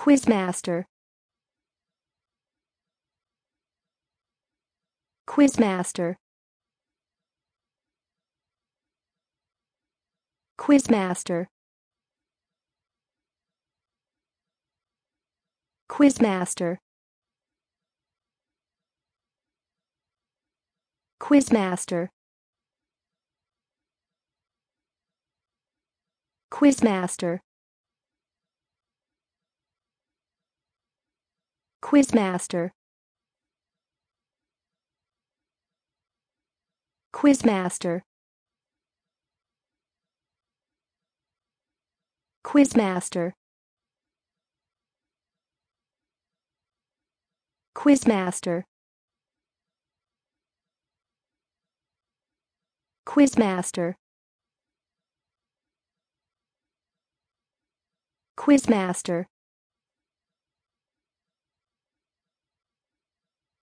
Quizmaster Quizmaster Quizmaster Quizmaster Quizmaster Quizmaster Quizmaster Quizmaster Quizmaster Quizmaster Quizmaster Quizmaster